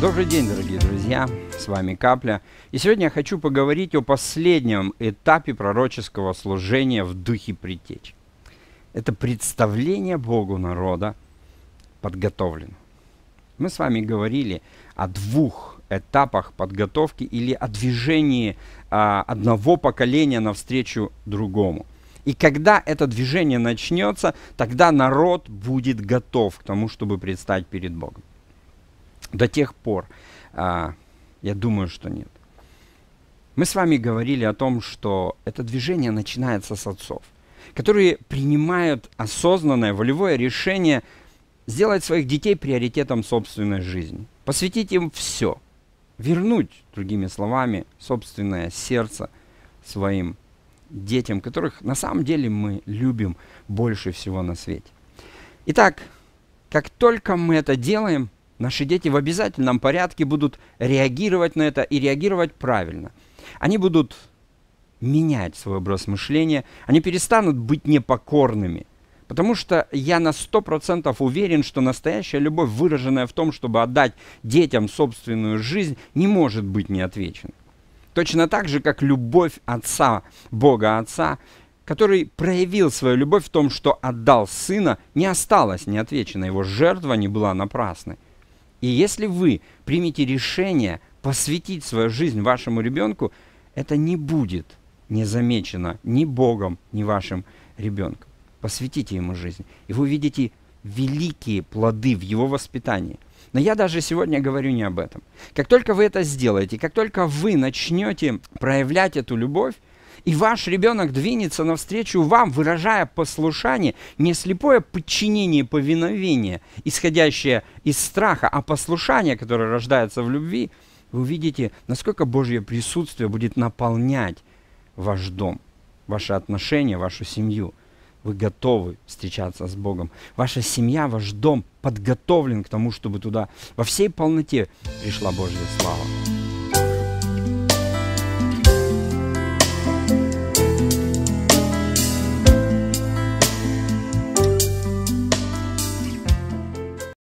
Добрый день, дорогие друзья! С вами Капля. И сегодня я хочу поговорить о последнем этапе пророческого служения в духе притеч. Это представление Богу народа подготовлено. Мы с вами говорили о двух этапах подготовки или о движении а, одного поколения навстречу другому. И когда это движение начнется, тогда народ будет готов к тому, чтобы предстать перед Богом. До тех пор, а, я думаю, что нет. Мы с вами говорили о том, что это движение начинается с отцов, которые принимают осознанное волевое решение сделать своих детей приоритетом собственной жизни, посвятить им все, вернуть, другими словами, собственное сердце своим детям, которых на самом деле мы любим больше всего на свете. Итак, как только мы это делаем, Наши дети в обязательном порядке будут реагировать на это и реагировать правильно. Они будут менять свой образ мышления, они перестанут быть непокорными. Потому что я на 100% уверен, что настоящая любовь, выраженная в том, чтобы отдать детям собственную жизнь, не может быть неотвечена. Точно так же, как любовь Отца, Бога Отца, который проявил свою любовь в том, что отдал Сына, не осталась неотвеченной, его жертва не была напрасной. И если вы примете решение посвятить свою жизнь вашему ребенку, это не будет незамечено ни Богом, ни вашим ребенком. Посвятите ему жизнь. И вы увидите великие плоды в его воспитании. Но я даже сегодня говорю не об этом. Как только вы это сделаете, как только вы начнете проявлять эту любовь, и ваш ребенок двинется навстречу вам, выражая послушание, не слепое подчинение, повиновение, исходящее из страха, а послушание, которое рождается в любви, вы увидите, насколько Божье присутствие будет наполнять ваш дом, ваши отношения, вашу семью. Вы готовы встречаться с Богом. Ваша семья, ваш дом подготовлен к тому, чтобы туда во всей полноте пришла Божья слава.